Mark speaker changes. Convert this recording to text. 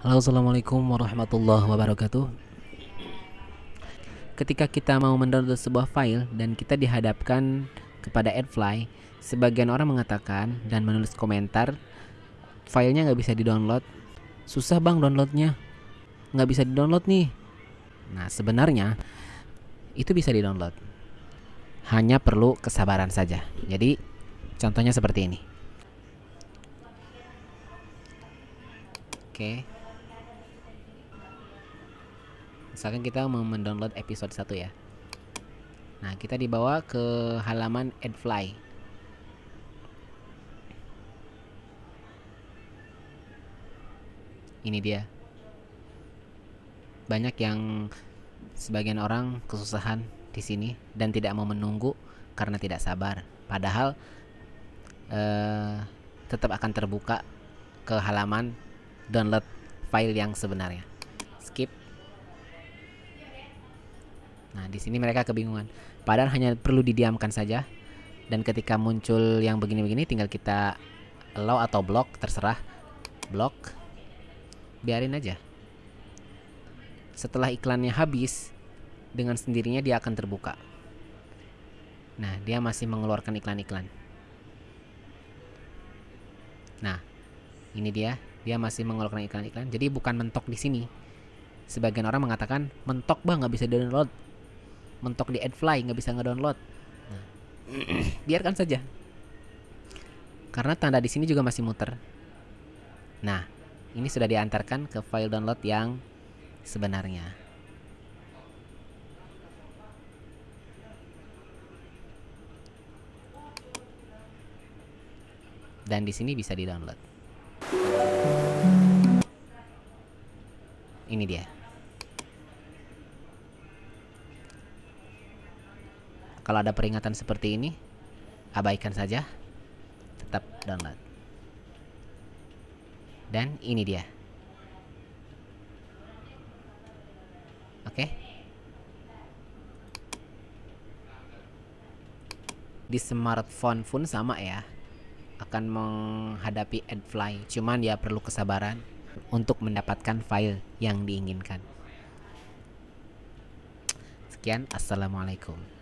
Speaker 1: Halo assalamualaikum warahmatullahi wabarakatuh Ketika kita mau mendownload sebuah file dan kita dihadapkan kepada AdFly Sebagian orang mengatakan dan menulis komentar Filenya nggak bisa di download, Susah bang downloadnya Nggak bisa di download nih Nah sebenarnya itu bisa di download, Hanya perlu kesabaran saja Jadi contohnya seperti ini Oke okay. misalkan kita mau mendownload episode 1 ya nah kita dibawa ke halaman adfly ini dia banyak yang sebagian orang kesusahan di sini dan tidak mau menunggu karena tidak sabar padahal eh, tetap akan terbuka ke halaman download file yang sebenarnya Nah, di sini mereka kebingungan. Padahal hanya perlu didiamkan saja. Dan ketika muncul yang begini-begini tinggal kita allow atau block, terserah. Block. Biarin aja. Setelah iklannya habis, dengan sendirinya dia akan terbuka. Nah, dia masih mengeluarkan iklan-iklan. Nah, ini dia, dia masih mengeluarkan iklan-iklan. Jadi bukan mentok di sini. Sebagian orang mengatakan mentok bang nggak bisa download mentok di AdFly nggak bisa ngedownload nah, hmm. biarkan saja karena tanda di sini juga masih muter nah ini sudah diantarkan ke file download yang sebenarnya dan di sini bisa di-download. Ini dia. Kalau ada peringatan seperti ini, abaikan saja. Tetap download. Dan ini dia. Oke. Okay. Di smartphone pun sama ya. Akan menghadapi AdFly, cuman ya perlu kesabaran untuk mendapatkan file yang diinginkan. Sekian, assalamualaikum.